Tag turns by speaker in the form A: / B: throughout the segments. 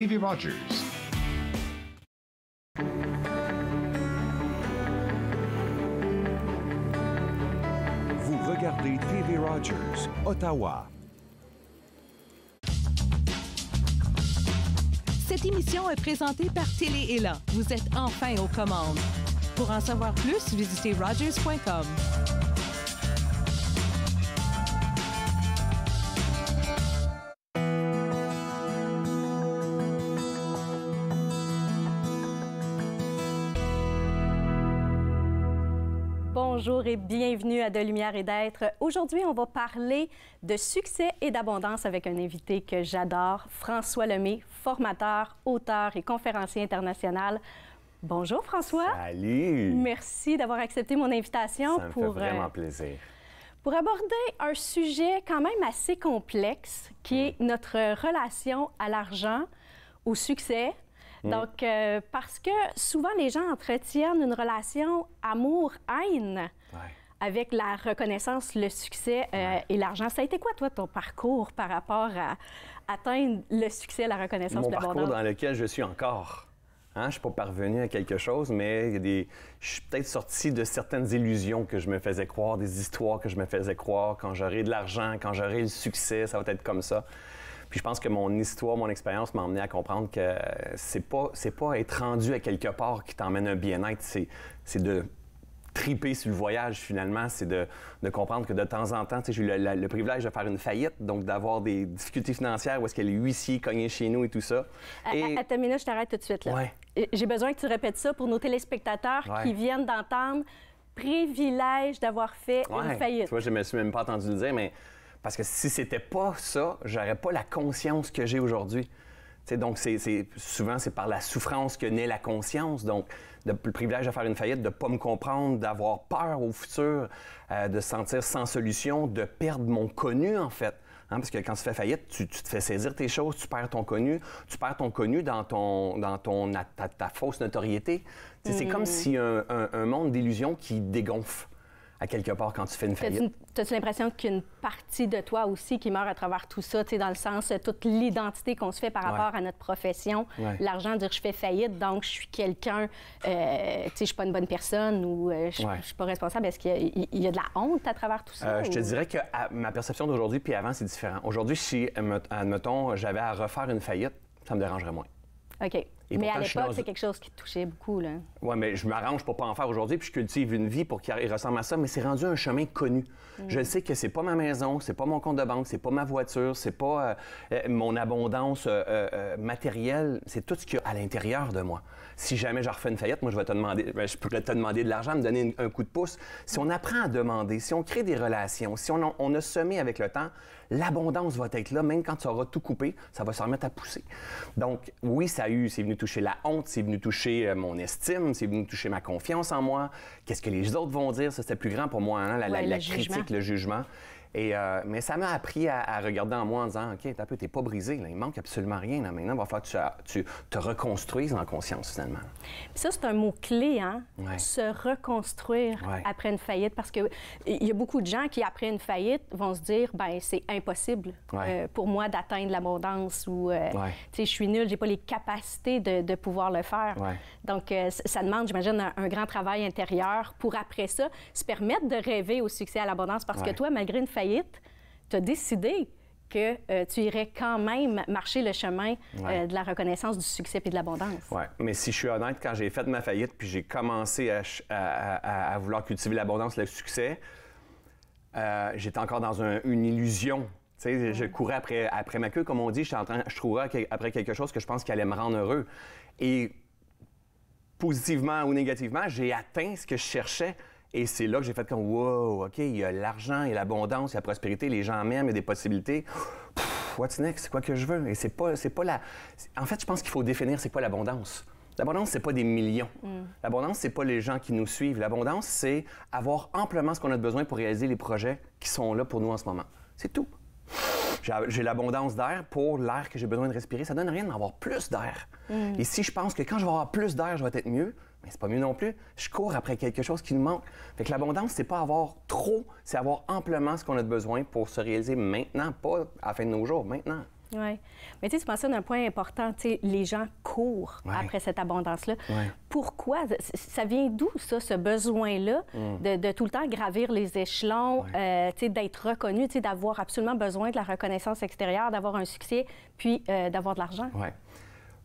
A: TV Rogers. Vous regardez TV Rogers, Ottawa.
B: Cette émission est présentée par Télé Élan. Vous êtes enfin aux commandes. Pour en savoir
A: plus, visitez rogers.com.
B: Bonjour et bienvenue à De Lumière et d'être. Aujourd'hui, on va parler de succès et d'abondance avec un invité que j'adore, François Lemay, formateur, auteur et conférencier international. Bonjour François.
A: Salut.
B: Merci d'avoir accepté mon invitation. Ça me pour, fait euh, vraiment plaisir. Pour aborder un sujet quand même assez complexe qui mm. est notre relation à l'argent, au succès, Mm. Donc, euh, parce que souvent, les gens entretiennent une relation amour-haine. Avec la reconnaissance, le succès euh, et l'argent. Ça a été quoi, toi, ton parcours par rapport à atteindre le succès, la reconnaissance, Mon parcours dans
A: lequel je suis encore. Hein? je ne suis pas parvenu à quelque chose, mais je suis peut-être sorti de certaines illusions que je me faisais croire, des histoires que je me faisais croire. Quand j'aurai de l'argent, quand j'aurai le succès, ça va être comme ça. Puis je pense que mon histoire, mon expérience m'a emmené à comprendre que c'est pas, c'est pas être rendu à quelque part qui t'emmène un bien-être, c'est, c'est de triper sur le voyage finalement, c'est de, comprendre que de temps en temps, j'ai eu le, privilège de faire une faillite, donc d'avoir des difficultés financières où est-ce que les huissiers cognaient chez nous et tout ça. À, Attends,
B: je t'arrête tout de suite. Là. J'ai besoin que tu répètes ça pour nos téléspectateurs qui viennent d'entendre privilège d'avoir fait une faillite. Tu
A: je me suis même pas entendu le dire, mais parce que si c'était pas ça, j'aurais pas la conscience que j'ai aujourd'hui. donc, souvent, c'est par la souffrance que naît la conscience. Donc, de, le privilège de faire une faillite, de ne pas me comprendre, d'avoir peur au futur, euh, de se sentir sans solution, de perdre mon connu, en fait. Hein, parce que quand tu fais faillite, tu, te fais saisir tes choses, tu perds ton connu, tu perds ton connu dans ton dans ton ta, fausse notoriété. C'est comme mm. si un, un, un monde d'illusions qui dégonfle à quelque part quand tu fais une faillite.
B: tu l'impression qu'une partie de toi aussi qui meurt à travers tout ça, tu dans le sens, euh, toute l'identité qu'on se fait par rapport à notre profession, l'argent, dire je fais faillite, donc je suis quelqu'un, euh, tu sais, je suis pas une bonne personne ou euh, je, suis pas responsable. Est-ce qu'il y, a de la honte à travers tout ça? Je te dirais
A: que ma perception d'aujourd'hui puis avant, c'est différent. Aujourd'hui, si, admettons, j'avais à refaire une faillite, ça me dérangerait moins.
B: OK mais à l'époque, c'est quelque chose qui touchait beaucoup.
A: Oui, mais je m'arrange pour pas en faire aujourd'hui, puis je cultive une vie pour qu'il ressemble à ça, mais c'est rendu un chemin connu. Mm. Je sais que c'est pas ma maison, c'est pas mon compte de banque, c'est pas ma voiture, c'est pas euh, euh, mon abondance euh, matérielle, c'est tout ce qu'il y a à l'intérieur de moi. Si jamais je refais une faillite, moi, je vais te demander, ben, je pourrais te demander de l'argent, me donner un coup de pouce. Si on apprend à demander, si on crée des relations, si on, on a semé avec le temps, l'abondance va être là, même quand tu auras tout coupé, ça va se remettre à pousser. Donc, oui, ça a eu, c'est venu toucher la honte, c'est venu toucher euh, mon estime, c'est venu toucher ma confiance en moi. Qu'est-ce que les autres vont dire? Ça, c'était plus grand pour moi, hein, la critique, le jugement. Euh, mais ça m'a appris à, regarder en moi en disant OK, t'as peu, t'es pas brisé, là, il manque absolument rien. Maintenant, il va falloir que tu, te reconstruises en conscience, finalement.
B: ça, c'est un mot-clé, hein? Se reconstruire après une faillite. Parce qu'il y a beaucoup de gens qui, après une faillite, vont se dire ben c'est impossible euh, pour moi d'atteindre l'abondance ou, euh, tu je suis nul, j'ai pas les capacités de, pouvoir le faire. Donc, ça demande, j'imagine, un, grand travail intérieur pour après ça se permettre de rêver au succès à l'abondance. Parce que toi, malgré une faillite, faillite, tu as décidé que euh, tu irais quand même marcher le chemin euh, de la reconnaissance du succès et de l'abondance.
A: Oui, mais si je suis honnête, quand j'ai fait ma faillite puis j'ai commencé à, vouloir cultiver l'abondance le succès, euh, j'étais encore dans une illusion. Je courais après, après ma queue, comme on dit, en je trouverais après quelque chose que je pense qu'il allait me rendre heureux. Et positivement ou négativement, j'ai atteint ce que je cherchais. Et c'est là que j'ai fait comme wow, OK, il y a l'argent, il y a l'abondance, il y a la prospérité, les gens m'aiment, il y a des possibilités. what's next? C'est quoi que je veux? Et c'est pas, c'est pas la. En fait, je pense qu'il faut définir c'est quoi l'abondance. L'abondance, c'est pas des millions. Mm. L'abondance, c'est pas les gens qui nous suivent. L'abondance, c'est avoir amplement ce qu'on a besoin pour réaliser les projets qui sont là pour nous en ce moment. C'est tout. J'ai l'abondance d'air pour l'air que j'ai besoin de respirer. Ça donne rien d'avoir plus d'air. Mm. Et si je pense que quand je vais avoir plus d'air, je vais être mieux, mais c'est pas mieux non plus. Je cours après quelque chose qui me manque. Fait que l'abondance, c'est pas avoir trop, c'est avoir amplement ce qu'on a de besoin pour se réaliser maintenant, pas à la fin de nos jours, maintenant.
B: Oui. Mais tu sais, tu mentionnes un point important. Tu sais, les gens courent après cette abondance-là. Pourquoi? Ça vient d'où, ça, ce besoin-là mm. de, tout le temps gravir les échelons, euh, tu sais, d'être reconnu, tu sais, d'avoir absolument besoin de la reconnaissance extérieure, d'avoir un succès, puis euh, d'avoir de l'argent?
A: Oui.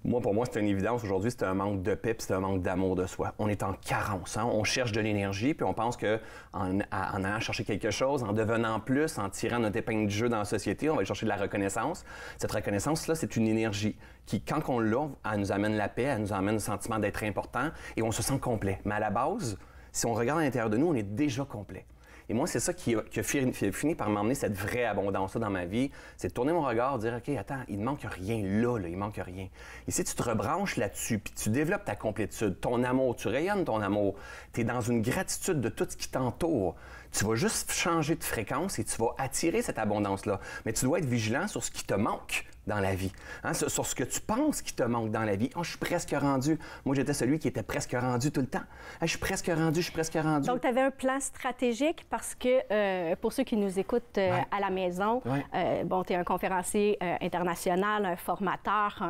A: Moi, pour moi, c'est une évidence. Aujourd'hui, c'est un manque de pep, c'est un manque d'amour de soi. On est en carence. Hein. On cherche de l'énergie, puis on pense que en, allant chercher quelque chose, en devenant plus, en tirant notre épingle de jeu dans la société, on va chercher de la reconnaissance. Cette reconnaissance-là, c'est une énergie qui, quand on l'a, elle nous amène la paix, elle nous amène le sentiment d'être important et on se sent complet. Mais à la base, si on regarde à l'intérieur de nous, on est déjà complet. Et moi, c'est ça qui a, fini, par m'emmener cette vraie abondance-là dans ma vie. C'est de tourner mon regard, dire, OK, attends, il ne manque rien là, là, il manque rien. Et si tu te rebranches là-dessus, puis tu développes ta complétude, ton amour, tu rayonnes ton amour, tu es dans une gratitude de tout ce qui t'entoure. Tu vas juste changer de fréquence et tu vas attirer cette abondance-là. Mais tu dois être vigilant sur ce qui te manque dans la vie, hein, sur, ce que tu penses qui te manque dans la vie. Oh, je suis presque rendu. Moi, j'étais celui qui était presque rendu tout le temps. je suis presque rendu, je suis presque rendu. Donc, tu
B: avais un plan stratégique parce que, euh, pour ceux qui nous écoutent euh, à la maison, euh, bon, tu es un conférencier international, un formateur,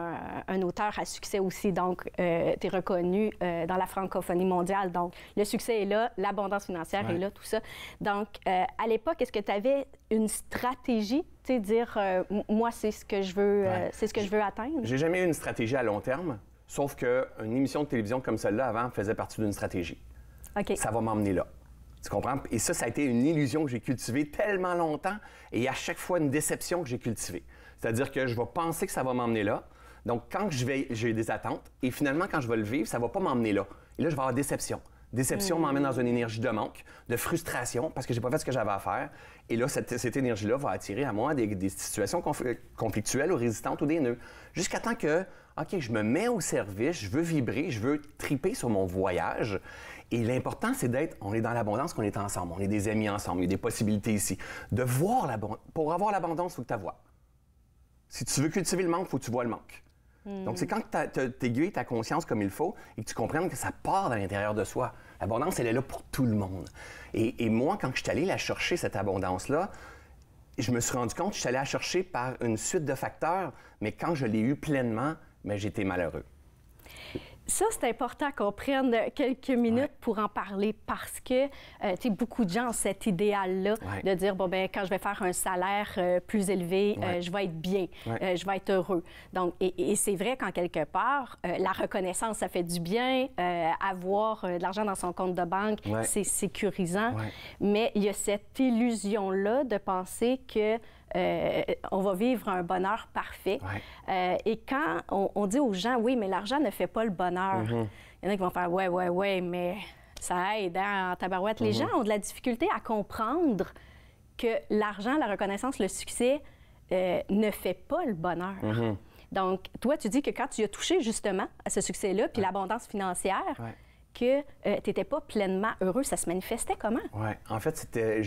B: un, auteur à succès aussi. Donc, tu es reconnu dans la francophonie mondiale. Donc, le succès est là, l'abondance financière est là, tout ça. Donc, à l'époque, est-ce que tu avais une stratégie tu dire euh, moi c'est ce que je veux, euh, c'est ce que je veux atteindre. J'ai
A: jamais eu une stratégie à long terme, sauf que une émission de télévision comme celle-là avant faisait partie d'une stratégie. Ok. Ça va m'emmener là. Tu comprends? Et ça, ça a été une illusion que j'ai cultivée tellement longtemps et à chaque fois une déception que j'ai cultivée. C'est-à-dire que je vais penser que ça va m'emmener là. Donc, quand je vais, j'ai des attentes et finalement, quand je vais le vivre, ça va pas m'emmener là. Et là, je vais avoir déception. Déception mm. m'emmène dans une énergie de manque, de frustration parce que j'ai pas fait ce que j'avais à faire. Et là, cette, énergie-là va attirer à moi des, situations conflictuelles ou résistantes ou des nœuds. Jusqu'à temps que, OK, je me mets au service, je veux vibrer, je veux triper sur mon voyage. Et l'important, c'est d'être, on est dans l'abondance, qu'on est ensemble, on est des amis ensemble, il y a des possibilités ici. De voir l'abondance. Pour avoir l'abondance, il faut que tu la Si tu veux cultiver le manque, il faut que tu vois le manque. Hmm. Donc, c'est quand tu aiguilles ta conscience comme il faut et que tu comprends que ça part de l'intérieur de soi. L'abondance, elle est là pour tout le monde. Et, moi, quand je suis allé la chercher, cette abondance-là, je me suis rendu compte que je suis allé la chercher par une suite de facteurs, mais quand je l'ai eu pleinement, mais j'étais malheureux.
B: Ça, c'est important qu'on prenne quelques minutes pour en parler parce que, euh, tu sais, beaucoup de gens ont cet idéal-là de dire, bon, ben quand je vais faire un salaire euh, plus élevé, euh, je vais être bien, je vais être heureux. Donc, et, et c'est vrai qu'en quelque part, la reconnaissance, ça fait du bien. avoir de l'argent dans son compte de banque, c'est sécurisant. Mais il y a cette illusion-là de penser que euh, on va vivre un bonheur parfait. Euh, et quand on, dit aux gens, oui, mais l'argent ne fait pas le bonheur, mm-hmm. il y en a qui vont faire, ouais, ouais, ouais, mais ça aide hein, en tabarouette. Les mm-hmm. gens ont de la difficulté à comprendre que l'argent, la reconnaissance, le succès euh, ne fait pas le bonheur. Mm-hmm. Donc, toi, tu dis que quand tu as touché justement à ce succès-là, puis l'abondance financière, que tu n'étais pas pleinement heureux. Ça se manifestait comment?
A: Oui. En fait, c'était,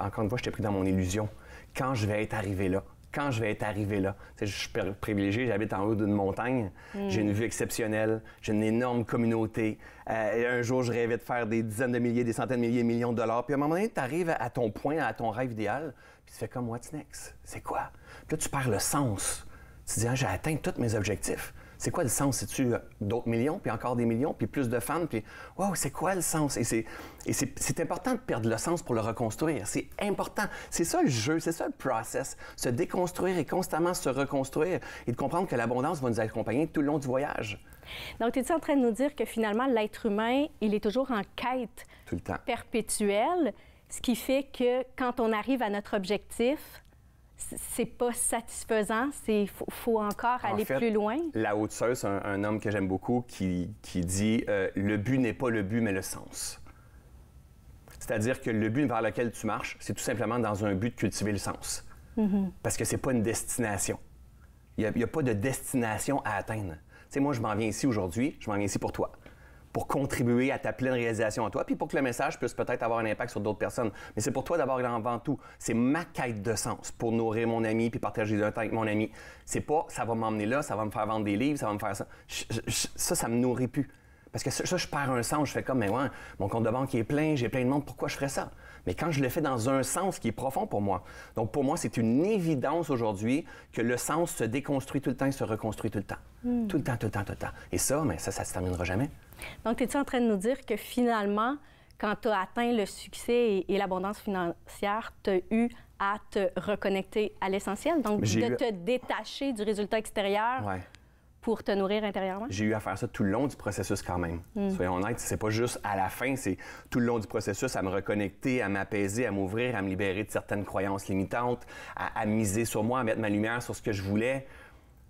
A: encore une fois, j'étais pris dans mon illusion quand je vais être arrivé là quand je vais être arrivé là. je suis privilégié, j'habite en haut d'une montagne, hmm. j'ai une vue exceptionnelle, j'ai une énorme communauté. Euh, un jour, je rêvais de faire des dizaines de milliers, des centaines de milliers, millions de dollars. Puis à un moment donné, tu arrives à ton point, à ton rêve idéal, puis tu fais comme What's next? C'est quoi? Puis là, tu perds le sens. Tu te dis, ah, j'ai atteint tous mes objectifs c'est quoi le sens? si tu euh, d'autres millions, puis encore des millions, puis plus de fans, puis wow, c'est quoi le sens? Et c'est important de perdre le sens pour le reconstruire. C'est important. C'est ça le jeu, c'est ça le process. Se déconstruire et constamment se reconstruire et de comprendre que l'abondance va nous accompagner tout le long du voyage.
B: Donc, es en train de nous dire que finalement, l'être humain, il est toujours en quête perpétuelle, ce qui fait que quand on arrive à notre objectif, c'est pas satisfaisant, c'est faut, encore aller plus loin.
A: La haute c'est un, homme que j'aime beaucoup qui, dit euh, le but n'est pas le but mais le sens. C'est-à-dire que le but vers lequel tu marches, c'est tout simplement dans un but de cultiver le sens. Mm-hmm. Parce que c'est pas une destination. Il n'y a, a, pas de destination à atteindre. Tu sais, moi, je m'en viens ici aujourd'hui, je m'en viens ici pour toi pour contribuer à ta pleine réalisation à toi, puis pour que le message puisse peut-être avoir un impact sur d'autres personnes. Mais c'est pour toi d'abord et avant tout. C'est ma quête de sens pour nourrir mon ami puis partager un temps avec mon ami. C'est pas ça va m'emmener là, ça va me faire vendre des livres, ça va me faire ça. ça, ça me nourrit plus. Parce que ça, je perds un sens. Je fais comme, mais ouais, mon compte de banque est plein, j'ai plein de monde, pourquoi je ferais ça? Mais quand je le fais dans un sens qui est profond pour moi. Donc, pour moi, c'est une évidence aujourd'hui que le sens se déconstruit tout le temps et se reconstruit tout le temps. Hmm. Tout le temps, tout le temps, tout le temps. Et ça, mais ça, ça se terminera jamais.
B: Donc, es-tu en train de nous dire que finalement, quand tu as atteint le succès et, l'abondance financière, tu as eu à te reconnecter à l'essentiel, donc de te détacher du résultat extérieur? Ouais pour te nourrir intérieurement?
A: J'ai eu à faire ça tout le long du processus quand même. Hmm. Soyons honnêtes, c'est pas juste à la fin, c'est tout le long du processus à me reconnecter, à m'apaiser, à m'ouvrir, à me libérer de certaines croyances limitantes, à, miser sur moi, à mettre ma lumière sur ce que je voulais.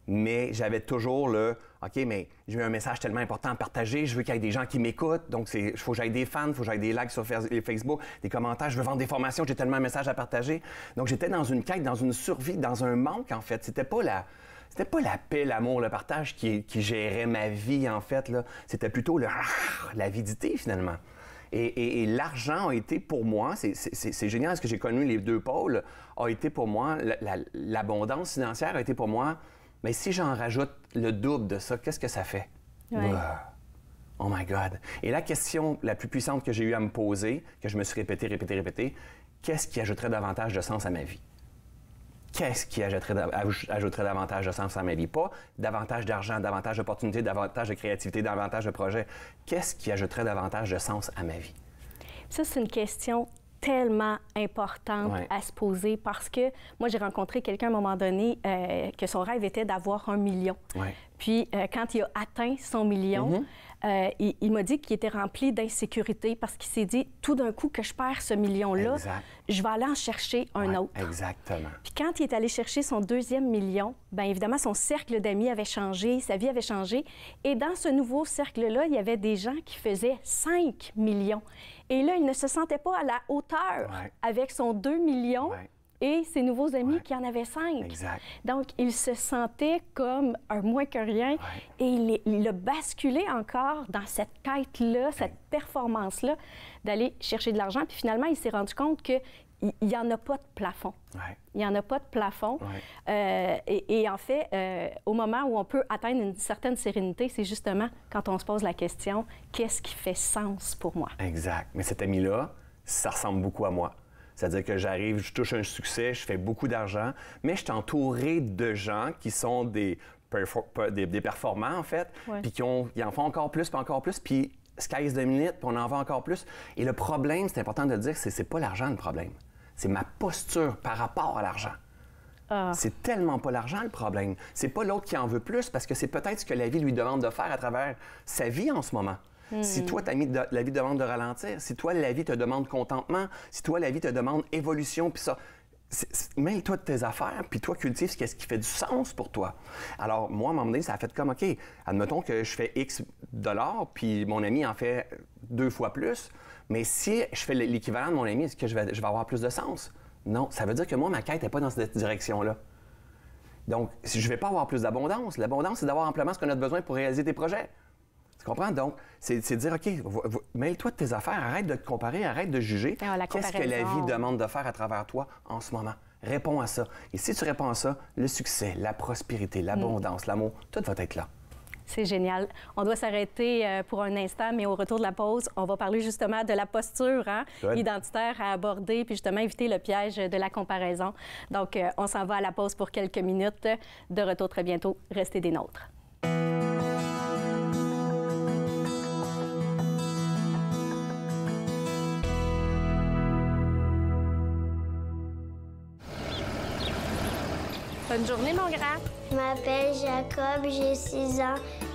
A: Mais j'avais toujours le OK, mais j'ai un message tellement important à partager, je veux qu'il y ait des gens qui m'écoutent, donc il faut que j'aille des fans, il faut que j'aille des likes sur Facebook, des commentaires, je veux vendre des formations, j'ai tellement un message à partager. Donc j'étais dans une quête, dans une survie, dans un manque en fait. C'était pas la c'était pas la paix, l'amour, le partage qui, gérait ma vie, en fait. C'était plutôt le, l'avidité, finalement. Et, l'argent a été pour moi, c'est, génial parce que j'ai connu les deux pôles, a été pour moi, l'abondance financière a été pour moi, mais si j'en rajoute le double de ça, qu'est-ce que ça fait? Oh my God. Et la question la plus puissante que j'ai eu à me poser, que je me suis répété, répété, répété, qu'est-ce qui ajouterait davantage de sens à ma vie? qu'est-ce qui ajouterait, davantage de sens à ma vie? Pas davantage d'argent, davantage d'opportunités, davantage de créativité, davantage de projets. Qu'est-ce qui ajouterait davantage de sens à ma vie?
B: Ça, c'est une question tellement importante à se poser parce que moi, j'ai rencontré quelqu'un à un moment donné euh, que son rêve était d'avoir un million. Puis, euh, quand il a atteint son million, mhm. euh, il, m'a dit qu'il était rempli d'insécurité parce qu'il s'est dit, tout d'un coup que je perds ce million-là, je vais aller en chercher un autre.
A: Exactement. Puis,
B: quand il est allé chercher son deuxième million, bien évidemment, son cercle d'amis avait changé, sa vie avait changé. Et dans ce nouveau cercle-là, il y avait des gens qui faisaient 5 millions. Et là, il ne se sentait pas à la hauteur avec son 2 millions. Et ses nouveaux amis qui en avaient 5. Donc, il se sentait comme un moins que rien. Et il, il, a basculé encore dans cette quête-là, cette performance-là, d'aller chercher de l'argent. Puis finalement, il s'est rendu compte que il n'y en a pas de plafond. Il n'y en a pas de plafond. Euh, et, en fait, euh, au moment où on peut atteindre une certaine sérénité, c'est justement quand on se pose la question, qu'est-ce qui fait sens pour moi?
A: Exact. Mais cet ami-là, ça ressemble beaucoup à moi. C'est-à-dire que j'arrive, je touche un succès, je fais beaucoup d'argent, mais je suis entouré de gens qui sont des, performants, en fait, puis qui en font encore plus, puis encore plus, puis sky's the minute, puis on en veut encore plus. Et le problème, c'est important de le dire, c'est pas l'argent le problème c'est ma posture par rapport à l'argent. Ah. C'est tellement pas l'argent le problème. C'est pas l'autre qui en veut plus parce que c'est peut-être ce que la vie lui demande de faire à travers sa vie en ce moment. Hmm. Si toi, la vie demande de ralentir, si toi, la vie te demande contentement, si toi, la vie te demande évolution, puis ça, mêle-toi de tes affaires, puis toi, cultive ce qui fait du sens pour toi. Alors, moi, à un moment donné, ça a fait comme, OK, admettons que je fais X dollars, puis mon ami en fait deux fois plus. Mais si je fais l'équivalent de mon ami, est-ce que je vais, avoir plus de sens? Non. Ça veut dire que moi, ma quête n'est pas dans cette direction-là. Donc, je ne vais pas avoir plus d'abondance. L'abondance, c'est d'avoir amplement ce qu'on a besoin pour réaliser tes projets. Tu comprends? Donc, c'est de dire, OK, mêle-toi de tes affaires, arrête de te comparer, arrête de juger. Ah, Qu'est-ce que la vie demande de faire à travers toi en ce moment? Réponds à ça. Et si tu réponds à ça, le succès, la prospérité, l'abondance, l'amour, tout va être là.
B: C'est génial. On doit s'arrêter euh, pour un instant, mais au retour de la pause, on va parler justement de la posture hein, identitaire à aborder, puis justement éviter le piège de la comparaison. Donc, euh, on s'en va à la pause pour quelques minutes. De retour très bientôt. Restez des nôtres.
A: Bonne journée, mon grand. Je m'appelle Jacob, j'ai 6 ans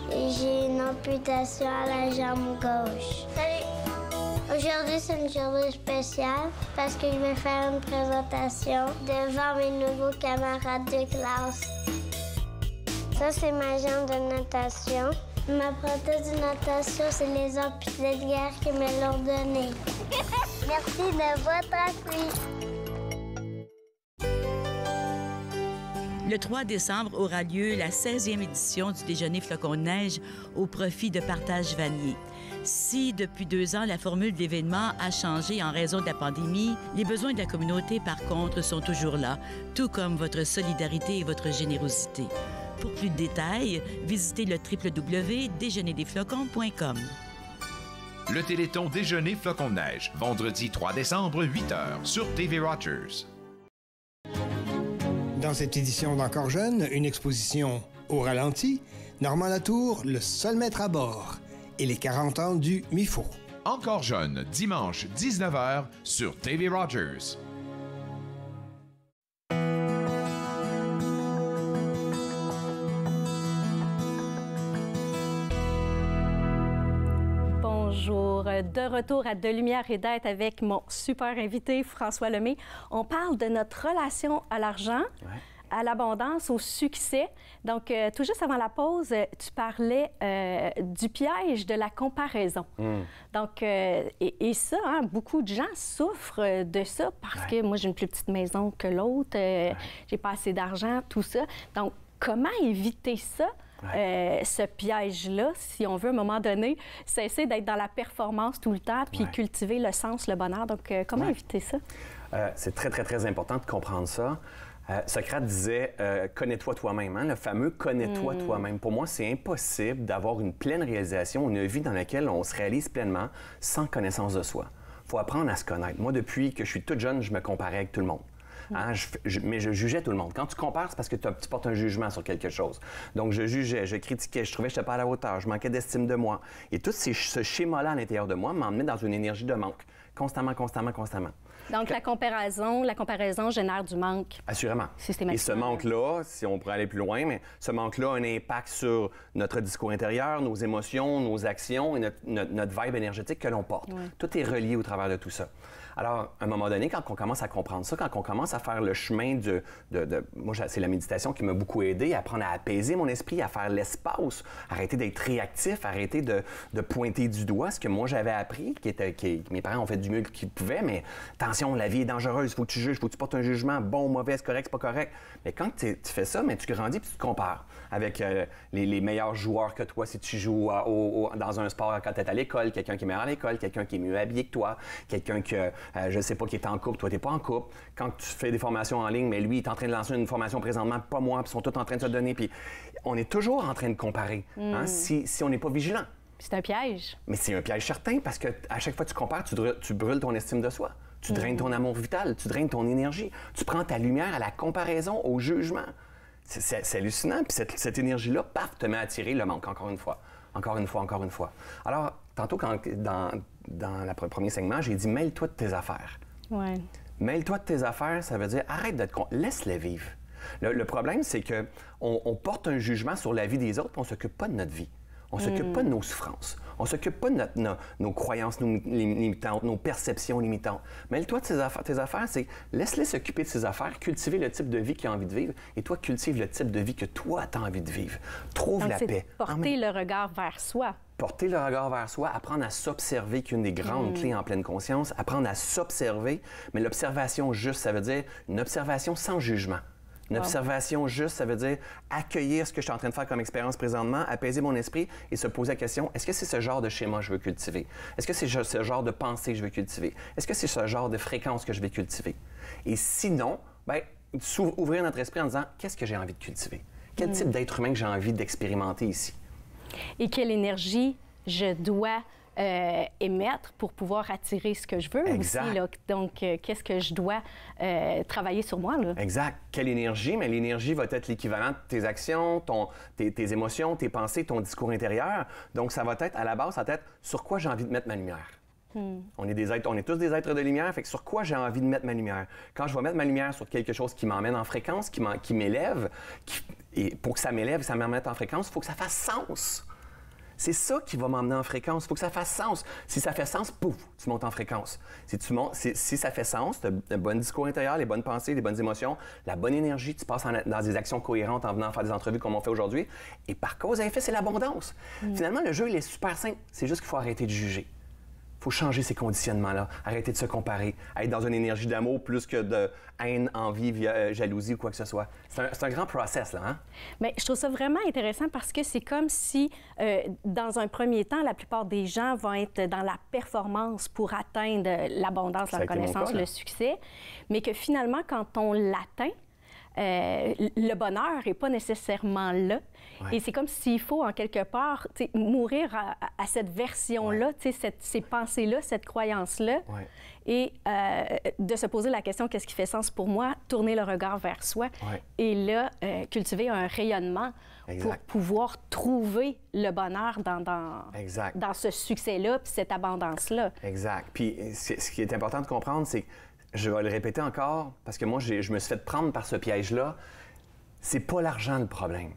A: et j'ai une amputation à la jambe gauche. Salut Aujourd'hui, c'est une journée spéciale parce que je vais faire une présentation devant mes nouveaux camarades de classe. Ça, c'est ma jambe de natation. Ma prothèse de natation, c'est les amputés de guerre qui me l'ont donnée. Merci de votre appui.
B: Le 3 décembre aura lieu la 16e édition du déjeuner flocon de neige au profit de Partage Vanier. Si depuis deux ans la formule de l'événement a changé en raison de la pandémie, les besoins de la communauté par contre sont toujours là, tout comme votre solidarité et votre générosité. Pour plus de détails, visitez le www.déjeunerdesflocons.com.
A: Le Téléthon Déjeuner Flocon de Neige, vendredi 3 décembre, 8h, sur TV Rogers. Dans cette édition d'Encore Jeune, une exposition au ralenti, Normand Latour, le seul maître à bord, et les 40 ans du MIFO. Encore jeune, dimanche 19h sur TV Rogers.
B: Euh, de retour à De Lumière et d'être avec mon super invité François Lemay. On parle de notre relation à l'argent. à l'abondance, au succès. Donc, euh, tout juste avant la pause, euh, tu parlais du piège de la comparaison. Hmm. Donc, et, ça, hein, beaucoup de gens souffrent de ça parce que moi, j'ai une plus petite maison que l'autre, j'ai pas assez d'argent, tout ça. Donc, comment éviter ça euh, ce piège-là, si on veut, à un moment donné, cesser d'être dans la performance tout le temps, puis cultiver le sens, le bonheur. Donc, euh, comment éviter ça?
A: Euh, c'est très, très, très important de comprendre ça. Socrate disait Connais-toi toi-même, hein, le fameux connais-toi hmm. toi-même. Pour moi, c'est impossible d'avoir une pleine réalisation, une vie dans laquelle on se réalise pleinement sans connaissance de soi. faut apprendre à se connaître. Moi, depuis que je suis toute jeune, je me comparais avec tout le monde. Hein, mais je jugeais tout le monde. Quand tu compares, c'est parce que tu portes un jugement sur quelque chose. Donc, je jugeais, je critiquais, je trouvais que je n'étais pas à la hauteur, je manquais d'estime de moi. Et tout ce schéma-là à l'intérieur de moi m'emmenait dans une énergie de manque, constamment, constamment, constamment.
B: Donc, la comparaison, la comparaison génère du manque.
A: Assurément. Et ce manque-là, si on pourrait aller plus loin, mais ce manque-là a un impact sur notre discours intérieur, nos émotions, nos actions et notre, vibe énergétique que l'on porte. Tout est relié au travers de tout ça. Alors, à un moment donné, quand on commence à comprendre ça, quand on commence à faire le chemin de... moi, c'est la méditation qui m'a beaucoup aidé, à apprendre à apaiser mon esprit, à faire l'espace, arrêter d'être réactif, arrêter de, pointer du doigt ce que moi j'avais appris, que mes parents ont fait du mieux qu'ils pouvaient, mais attention, la vie est dangereuse, faut que tu juges, faut que tu portes un jugement, bon, mauvais, correct, c'est pas correct. Mais quand tu fais ça, mais tu grandis puis tu te compares avec euh, les, meilleurs joueurs que toi si tu joues dans un sport quand tu es à l'école, quelqu'un qui est meilleur à l'école, quelqu'un qui est mieux habillé que toi, quelqu'un qui euh, je sais pas qui est en couple, toi tu n'es pas en couple. Quand tu fais des formations en ligne, mais lui il est en train de lancer une formation présentement, pas moi, puis ils sont tous en train de se donner, puis on est toujours en train de comparer hein, hmm. si, on n'est pas vigilant.
B: C'est un piège.
A: Mais c'est un piège certain parce que à chaque fois que tu compares, tu, brûles ton estime de soi. Tu hmm. draines ton amour vital, tu draines ton énergie, tu prends ta lumière à la comparaison, au jugement. C'est hallucinant. Puis cette, énergie-là, paf, te met à tirer le manque, encore une fois. Encore une fois, encore une fois. Alors, tantôt, quand, dans, dans le premier segment, j'ai dit mêle-toi de tes affaires. Ouais. Mêle-toi de tes affaires, ça veut dire arrête d'être con, laisse-les vivre. Le, problème, c'est que on, porte un jugement sur la vie des autres, on on s'occupe pas de notre vie. On s'occupe mm. pas de nos souffrances. On s'occupe pas de notre, nos, croyances limitantes, nos perceptions limitantes. Mais toi de tes affaires. Tes affaires, c'est laisse-les s'occuper de ses affaires, cultiver le type de vie qu'il a envie de vivre et toi, cultive le type de vie que toi, tu as envie de vivre. Trouve la paix. Porter
B: le regard vers soi
A: porter le regard vers soi, apprendre à s'observer, qui est une des grandes mm. clés en pleine conscience, apprendre à s'observer, mais l'observation juste, ça veut dire une observation sans jugement. Une observation juste, ça veut dire accueillir ce que je suis en train de faire comme expérience présentement, apaiser mon esprit et se poser la question, est-ce que c'est ce genre de schéma que je veux cultiver? Est-ce que c'est ce genre de pensée que je veux cultiver? Est-ce que c'est ce genre de fréquence que je vais cultiver? Et sinon, ben, ouvrir notre esprit en disant, qu'est-ce que j'ai envie de cultiver? Quel mm. type d'être humain que j'ai envie d'expérimenter ici?
B: Et quelle énergie je dois euh, émettre pour pouvoir attirer ce que je veux aussi. Donc, euh, qu'est-ce que je dois euh, travailler sur moi?
A: Exact. Quelle énergie? Mais l'énergie va être l'équivalent de tes actions, ton, tes, émotions, tes pensées, ton discours intérieur. Donc, ça va être, à la base, ça va être sur quoi j'ai envie de mettre ma lumière. Hmm. On est, des êtres, on est tous des êtres de lumière, fait que sur quoi j'ai envie de mettre ma lumière? Quand je vais mettre ma lumière sur quelque chose qui m'emmène en fréquence, qui m'élève, et pour que ça m'élève et ça m'emmène en fréquence, il faut que ça fasse sens. C'est ça qui va m'emmener en fréquence. Il faut que ça fasse sens. Si ça fait sens, pouf, tu montes en fréquence. Si, tu montes, si, ça fait sens, tu as un bon discours intérieur, les bonnes pensées, les bonnes émotions, la bonne énergie, tu passes dans des actions cohérentes en venant faire des entrevues comme on fait aujourd'hui. Et par cause et effet, c'est l'abondance. Mm. Finalement, le jeu, il est super simple. C'est juste qu'il faut arrêter de juger faut changer ces conditionnements-là. Arrêter de se comparer. Être dans une énergie d'amour plus que de haine, envie, euh, jalousie ou quoi que ce soit. C'est un, grand process, là, hein?
B: je trouve ça vraiment intéressant parce que c'est comme si, euh, dans un premier temps, la plupart des gens vont être dans la performance pour atteindre euh, l'abondance, la reconnaissance, le succès. Mais que finalement, quand on l'atteint, euh, le bonheur n'est pas nécessairement là. Et c'est comme s'il faut, en quelque part, mourir à, cette version-là, ces pensées-là, cette croyance-là, et euh, de se poser la question qu'est-ce qui fait sens pour moi, tourner le regard vers soi, et là, euh, cultiver un rayonnement pour pouvoir trouver le bonheur dans, dans, dans ce succès-là, puis cette abondance-là.
A: Exact. Puis ce qui est important de comprendre, c'est que je vais le répéter encore, parce que moi, je me suis fait prendre par ce piège-là. C'est pas l'argent le problème.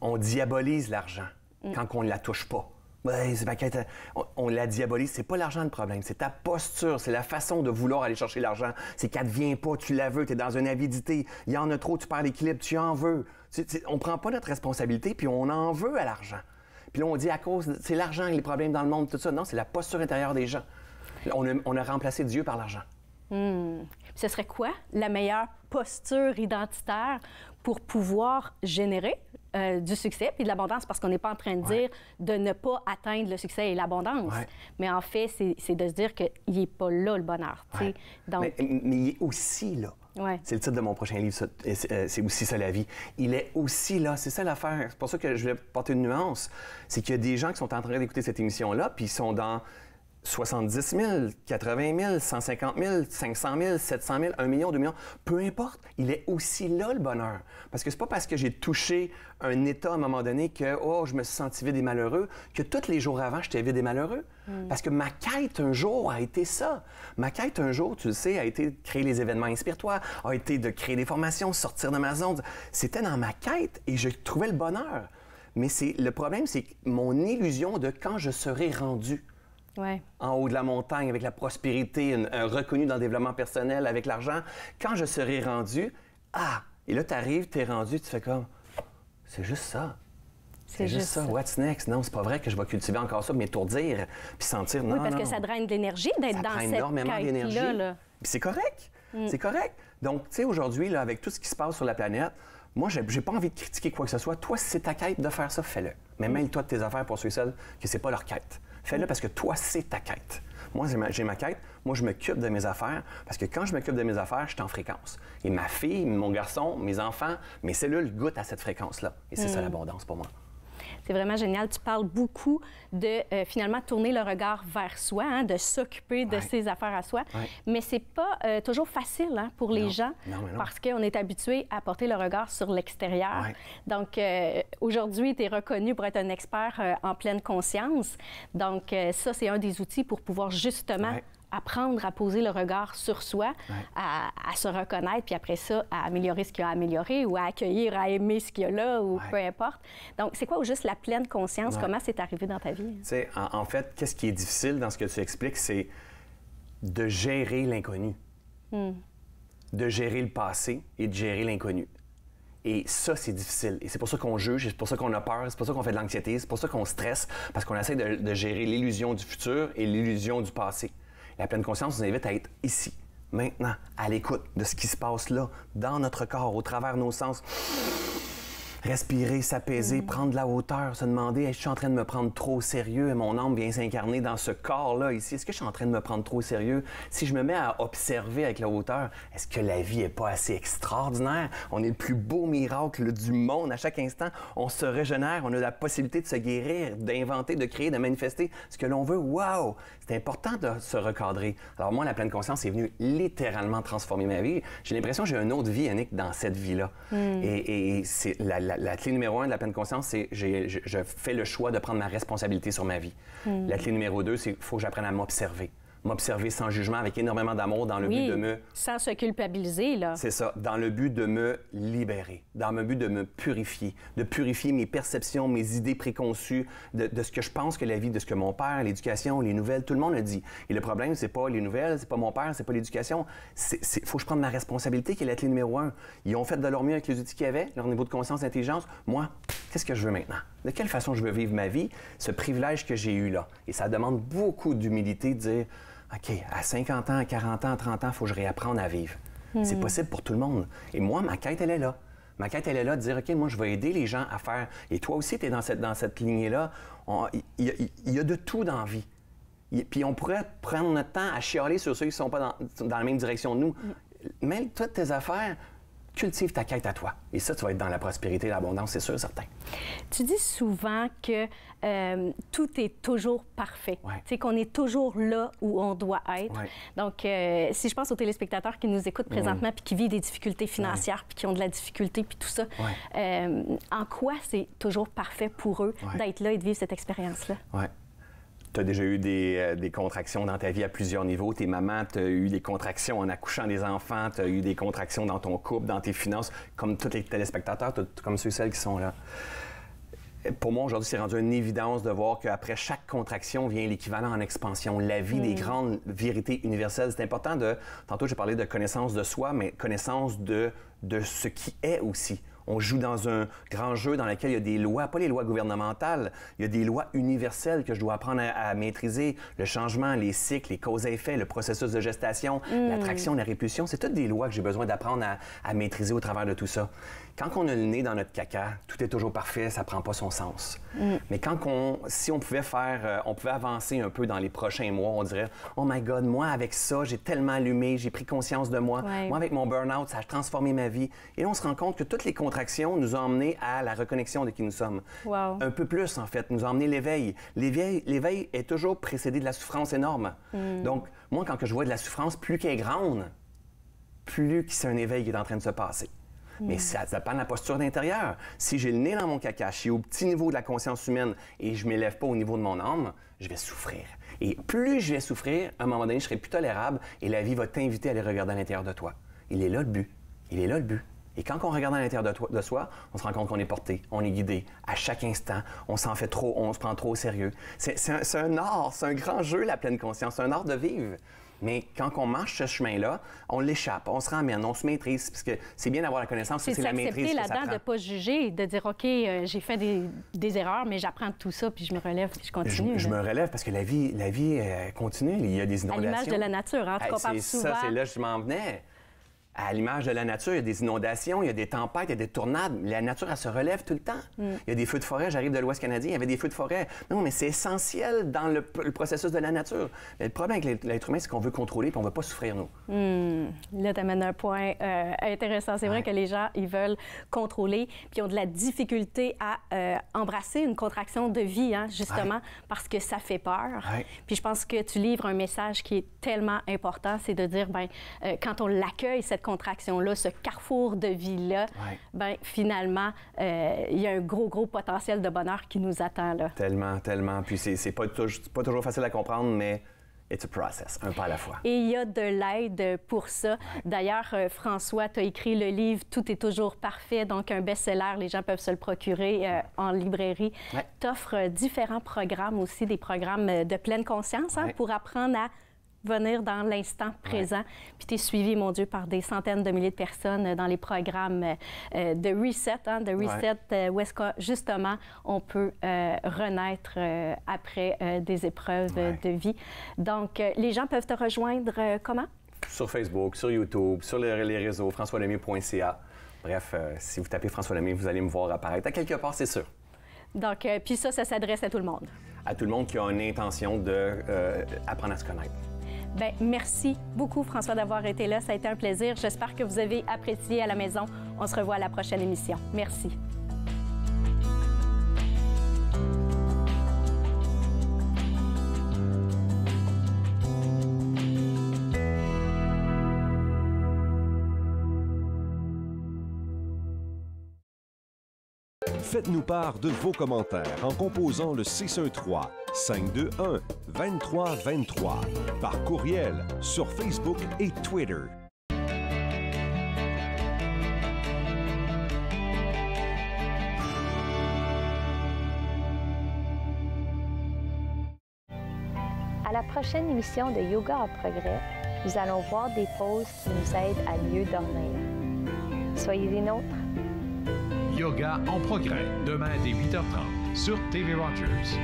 A: On diabolise l'argent mm. quand on ne la touche pas. on, la diabolise. C'est pas l'argent le problème. C'est ta posture. C'est la façon de vouloir aller chercher l'argent. C'est qu'elle ne vient pas. Tu la veux. Tu es dans une avidité. Il y en a trop. Tu perds l'équilibre. Tu en veux. On ne on prend pas notre responsabilité, puis on en veut à l'argent. Puis là, on dit à cause, c'est l'argent les problèmes dans le monde, tout ça. Non, c'est la posture intérieure des gens. on a remplacé Dieu par l'argent.
B: Hmm. Ce serait quoi la meilleure posture identitaire pour pouvoir générer euh, du succès et de l'abondance? Parce qu'on n'est pas en train de dire de ne pas atteindre le succès et l'abondance. Mais en fait, c'est de se dire qu'il n'est pas là le bonheur. Donc... Mais,
A: il est aussi là. C'est le titre de mon prochain livre, euh, c'est aussi ça la vie. Il est aussi là, c'est ça l'affaire. C'est pour ça que je voulais porter une nuance. C'est qu'il y a des gens qui sont en train d'écouter cette émission-là, puis ils sont dans 70 000, 80 000, 150 000, 500 000, 700 000, 1 million, 2 millions, peu importe, il est aussi là le bonheur. Parce que c'est pas parce que j'ai touché un état à un moment donné que oh, je me suis senti vide et malheureux, que tous les jours avant, j'étais vide et malheureux. Mm. Parce que ma quête un jour a été ça. Ma quête un jour, tu le sais, a été de créer les événements inspiratoires, a été de créer des formations, sortir de ma zone. C'était dans ma quête et je trouvais le bonheur. Mais c'est le problème, c'est mon illusion de quand je serai rendu en haut de la montagne, avec la prospérité, un reconnu dans le développement personnel, avec l'argent. Quand je serai rendu, ah! Et là, tu arrives, tu es rendu, tu fais comme, c'est juste ça. C'est juste, ça. What's next? Non, c'est pas vrai que je vais cultiver encore ça, m'étourdir, puis sentir non. Oui, parce que ça
B: draine de l'énergie d'être dans cette énormément d'énergie.
A: Puis c'est correct. Mm. C'est correct. Donc, tu sais, aujourd'hui, avec tout ce qui se passe sur la planète, moi, j'ai pas envie de critiquer quoi que ce soit. Toi, si c'est ta quête de faire ça, fais-le. Mais mm. mêle-toi de tes affaires pour ceux et que c'est pas leur quête. Fais-le parce que toi, c'est ta quête. Moi, j'ai ma, quête. Moi, je m'occupe de mes affaires parce que quand je m'occupe de mes affaires, je suis en fréquence. Et ma fille, mon garçon, mes enfants, mes cellules goûtent à cette fréquence-là. Et c'est ça hmm. l'abondance pour moi.
B: C'est vraiment génial. Tu parles beaucoup de euh, finalement tourner le regard vers soi, hein, de s'occuper de ses affaires à soi. Mais c'est pas euh, toujours facile hein, pour les gens parce qu'on est habitué à porter le regard sur l'extérieur. Donc euh, aujourd'hui, tu es reconnu pour être un expert en pleine conscience. Donc ça, c'est un des outils pour pouvoir justement apprendre à poser le regard sur soi, à, se reconnaître, puis après ça, à améliorer ce qu'il y a à améliorer ou à accueillir, à aimer ce qu'il y a là ou peu importe. Donc, c'est quoi ou juste la pleine conscience? Comment c'est arrivé dans ta vie?
A: en, fait, qu'est-ce qui est difficile dans ce que tu expliques, c'est de gérer l'inconnu, hmm. de gérer le passé et de gérer l'inconnu. Et ça, c'est difficile. Et c'est pour ça qu'on juge, c'est pour ça qu'on a peur, c'est pour ça qu'on fait de l'anxiété, c'est pour ça qu'on stresse, parce qu'on essaie de, de gérer l'illusion du futur et l'illusion du passé. La pleine conscience nous invite à être ici, maintenant, à l'écoute de ce qui se passe là, dans notre corps, au travers de nos sens respirer, s'apaiser, mm. prendre de la hauteur, se demander est-ce que je suis en train de me prendre trop sérieux et mon âme vient s'incarner dans ce corps-là ici. Est-ce que je suis en train de me prendre trop sérieux? Si je me mets à observer avec la hauteur, est-ce que la vie est pas assez extraordinaire? On est le plus beau miracle du monde. À chaque instant, on se régénère, on a la possibilité de se guérir, d'inventer, de créer, de manifester ce que l'on veut. waouh C'est important de se recadrer. Alors moi, la pleine conscience est venue littéralement transformer ma vie. J'ai l'impression que j'ai une autre vie, Yannick, dans cette vie-là. Mm. Et, c'est la la, clé numéro un de la pleine conscience, c'est je, je, fais le choix de prendre ma responsabilité sur ma vie. Hmm. La clé numéro deux, c'est faut que j'apprenne à m'observer m'observer sans jugement, avec énormément d'amour, dans le but de me...
B: Sans se culpabiliser, là. C'est
A: ça, dans le but de me libérer, dans le but de me purifier, de purifier mes perceptions, mes idées préconçues, de, de ce que je pense que la vie, de ce que mon père, l'éducation, les nouvelles, tout le monde le dit. Et le problème, c'est pas les nouvelles, c'est pas mon père, c'est pas l'éducation. c'est faut que je prenne ma responsabilité, qui est la clé numéro un. Ils ont fait de leur mieux avec les outils qu'ils avaient, leur niveau de conscience, d'intelligence. Moi, qu'est-ce que je veux maintenant? De quelle façon je veux vivre ma vie? Ce privilège que j'ai eu là. Et ça demande beaucoup d'humilité de dire OK, à 50 ans, à 40 ans, à 30 ans, il faut que je réapprenne à vivre. C'est hmm. possible pour tout le monde. Et moi, ma quête, elle est là. Ma quête, elle est là de dire, OK, moi, je vais aider les gens à faire. Et toi aussi, tu es dans cette, dans cette lignée-là. Il y, a de tout dans la vie. puis on pourrait prendre notre temps à chialer sur ceux qui ne sont pas dans, la même direction que nous. Mais hmm. toutes tes affaires, cultive ta quête à toi. Et ça, tu vas être dans la prospérité l'abondance, c'est sûr, certain.
B: Tu dis souvent que euh, tout est toujours parfait. C'est Tu sais, qu'on est toujours là où on doit être. Donc, euh, si je pense aux téléspectateurs qui nous écoutent présentement mm. puis qui vivent des difficultés financières puis qui ont de la difficulté puis tout ça, euh, en quoi c'est toujours parfait pour eux d'être là et de vivre cette expérience-là?
A: tu as déjà eu des, euh, des, contractions dans ta vie à plusieurs niveaux. T'es mamans, tu as eu des contractions en accouchant des enfants, tu as eu des contractions dans ton couple, dans tes finances, comme tous les téléspectateurs, comme ceux et celles qui sont là. Pour moi, aujourd'hui, c'est rendu une évidence de voir qu'après chaque contraction vient l'équivalent en expansion, la vie des mm. grandes vérités universelles. C'est important de. Tantôt, j'ai parlé de connaissance de soi, mais connaissance de, de ce qui est aussi on joue dans un grand jeu dans lequel il y a des lois, pas les lois gouvernementales, il y a des lois universelles que je dois apprendre à, maîtriser. Le changement, les cycles, les causes et effets, le processus de gestation, hmm. l'attraction, la répulsion, c'est toutes des lois que j'ai besoin d'apprendre à, maîtriser au travers de tout ça. Quand on a le nez dans notre caca, tout est toujours parfait, ça prend pas son sens. Hmm. Mais quand on, si on pouvait faire, euh, on pouvait avancer un peu dans les prochains mois, on dirait, oh my God, moi avec ça, j'ai tellement allumé, j'ai pris conscience de moi. Moi avec mon burn-out, ça a transformé ma vie. Et là, on se rend compte que toutes les contraintes nous a emmené à la reconnexion de qui nous sommes. Un peu plus, en fait, nous a emmené l'éveil. L'éveil est toujours précédé de la souffrance énorme. Hmm. Donc, moi, quand que je vois de la souffrance, plus qu'elle est grande, plus que c'est un éveil qui est en train de se passer. Hmm. Mais ça, ça dépend de la posture d'intérieur. Si j'ai le nez dans mon caca, je suis au petit niveau de la conscience humaine et je ne m'élève pas au niveau de mon âme, je vais souffrir. Et plus je vais souffrir, à un moment donné, je serai plus tolérable et la vie va t'inviter à aller regarder à l'intérieur de toi. Il est là le but. Il est là le but. Et quand on regarde à l'intérieur de, soi, on se rend compte qu'on est porté, on est guidé. À chaque instant, on s'en fait trop, on se prend trop au sérieux. C'est un, art, c'est un grand jeu, la pleine conscience, c'est un art de vivre. Mais quand on marche ce chemin-là, on l'échappe, on se ramène, on se maîtrise, parce que c'est bien d'avoir la connaissance, c'est la maîtrise. C'est là-dedans de ne pas
B: juger, de dire, OK, euh, j'ai fait des, erreurs, mais j'apprends tout ça, puis je me relève, puis je continue. Je,
A: me relève parce que la vie, la vie euh, continue, il y a des inondations. À l'image de la nature,
B: hein, tout cas. C'est ça, c'est là que
A: je m'en venais à l'image de la nature, il y a des inondations, il y a des tempêtes, il y a des tornades. La nature, elle se relève tout le temps. Mm. Il y a des feux de forêt. J'arrive de l'Ouest canadien, il y avait des feux de forêt. Non, mais c'est essentiel dans le, processus de la nature. le problème avec l'être humain, c'est qu'on veut contrôler puis on ne veut pas souffrir, nous.
B: Mm. Là, tu amènes un point euh, intéressant. C'est vrai que les gens, ils veulent contrôler puis ils ont de la difficulté à euh, embrasser une contraction de vie, hein, justement, parce que ça fait peur. Puis je pense que tu livres un message qui est tellement important, c'est de dire, ben euh, quand on l'accueille, cette contraction-là, ce carrefour de vie-là, ben, finalement, euh, il y a un gros, gros potentiel de bonheur qui nous attend. Là.
A: Tellement, tellement. Puis c'est pas, pas toujours facile à comprendre, mais It's a process, un pas à la fois.
B: Et il y a de l'aide pour ça. D'ailleurs, euh, François, tu as écrit le livre Tout est toujours parfait, donc un best-seller, les gens peuvent se le procurer euh, en librairie. Tu offres différents programmes aussi, des programmes de pleine conscience hein, pour apprendre à venir dans l'instant présent. Puis tu es suivi, mon Dieu, par des centaines de milliers de personnes euh, dans les programmes euh, euh, de Reset, hein, de Reset, où est-ce que, justement, on peut renaître après des épreuves de vie. Donc, les gens peuvent te rejoindre comment?
A: Sur Facebook, sur YouTube, sur les, réseaux, françoislemier.ca. Bref, si vous tapez François vous allez me voir apparaître. À quelque part, c'est sûr.
B: Donc, puis ça, ça s'adresse à tout le monde.
A: À tout le monde qui a une intention d'apprendre à se connaître.
B: Ben, merci beaucoup, François, d'avoir été là. Ça a été un plaisir. J'espère que vous avez apprécié à la maison. On se revoit à la prochaine émission. Merci.
A: Faites-nous part de vos commentaires en composant le 613-521-2323 par courriel sur Facebook et Twitter.
B: À la prochaine émission de Yoga en progrès, nous allons voir des poses qui nous aident à mieux dormir. Soyez les nôtres.
A: Yoga en progrès, demain dès 8h30 sur TV Rogers.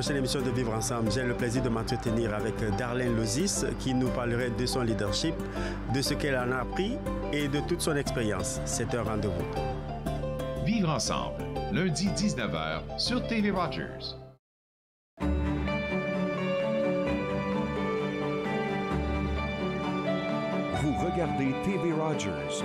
A: prochaine émission de Vivre Ensemble, j'ai le plaisir de m'entretenir avec euh, Darlene Lozis qui nous parlerait de son leadership, de ce qu'elle en a appris et de toute son expérience. C'est un rendez-vous. Vivre Ensemble, lundi 19h sur TV Rogers. Vous regardez TV
B: Rogers.